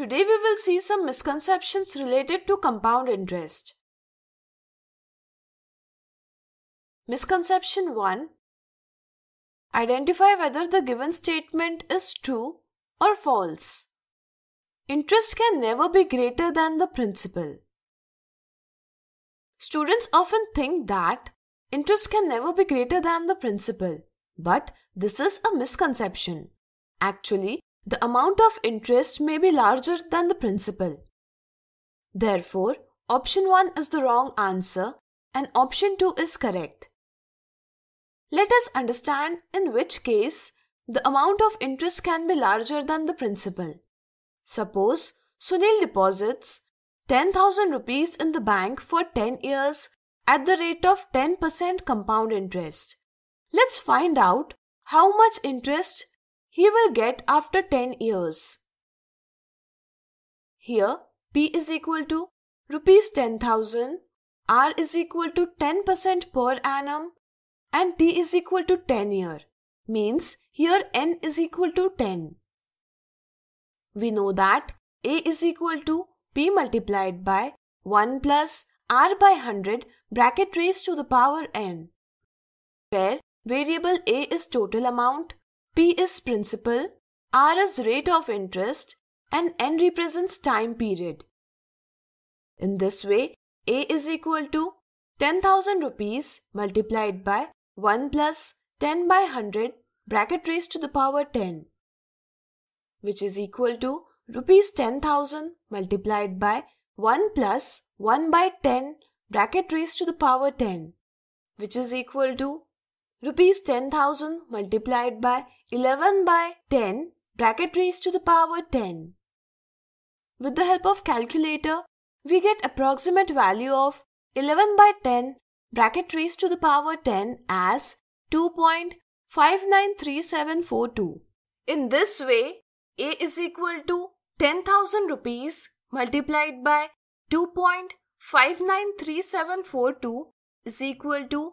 Today we will see some misconceptions related to compound interest. Misconception 1 Identify whether the given statement is true or false. Interest can never be greater than the principal. Students often think that interest can never be greater than the principal, but this is a misconception. Actually, the amount of interest may be larger than the principal. Therefore, option 1 is the wrong answer and option 2 is correct. Let us understand in which case the amount of interest can be larger than the principal. Suppose Sunil deposits 10,000 rupees in the bank for 10 years at the rate of 10% compound interest. Let's find out how much interest he will get after 10 years. Here P is equal to rupees 10,000, R is equal to 10% per annum and T is equal to 10 year means here N is equal to 10. We know that A is equal to P multiplied by 1 plus R by 100 bracket raised to the power N where variable A is total amount P is principal, R is rate of interest, and N represents time period. In this way, A is equal to 10,000 rupees multiplied by 1 plus 10 by 100 bracket raised to the power 10 which is equal to rupees 10,000 multiplied by 1 plus 1 by 10 bracket raised to the power 10 which is equal to rupees 10,000 multiplied by 11 by 10 bracket raised to the power 10. With the help of calculator, we get approximate value of 11 by 10 bracket raised to the power 10 as 2.593742. In this way, A is equal to 10,000 rupees multiplied by 2.593742 is equal to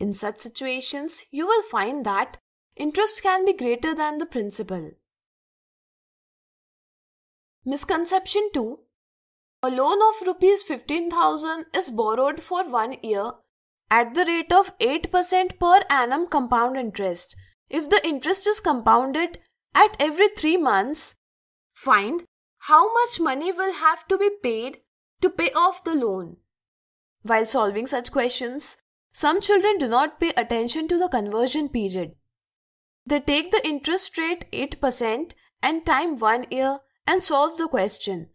In such situations, you will find that interest can be greater than the principal. Misconception 2 A loan of rupees 15000 is borrowed for 1 year at the rate of 8% per annum compound interest. If the interest is compounded at every 3 months, find how much money will have to be paid to pay off the loan. While solving such questions, some children do not pay attention to the conversion period. They take the interest rate 8% and time 1 year and solve the question,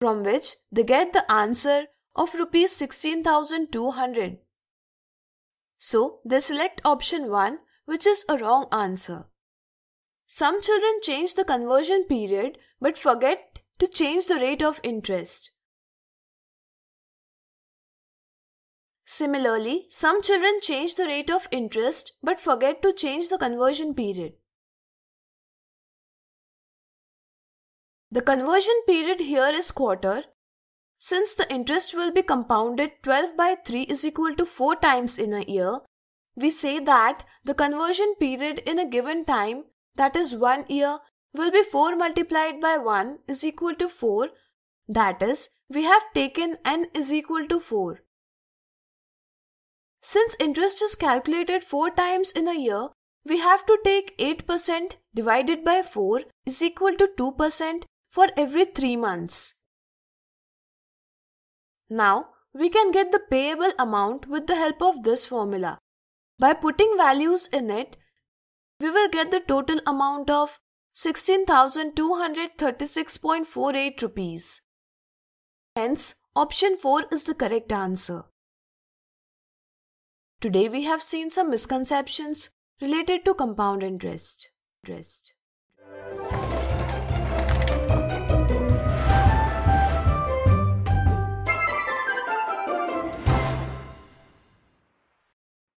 from which they get the answer of rupees 16,200. So they select option 1 which is a wrong answer. Some children change the conversion period but forget to change the rate of interest. Similarly, some children change the rate of interest but forget to change the conversion period. The conversion period here is quarter. Since the interest will be compounded 12 by 3 is equal to 4 times in a year, we say that the conversion period in a given time, that is 1 year, will be 4 multiplied by 1 is equal to 4, that is, we have taken n is equal to 4. Since interest is calculated 4 times in a year, we have to take 8% divided by 4 is equal to 2% for every 3 months. Now, we can get the payable amount with the help of this formula. By putting values in it, we will get the total amount of 16,236.48 rupees. Hence, option 4 is the correct answer. Today we have seen some misconceptions related to compound interest. interest.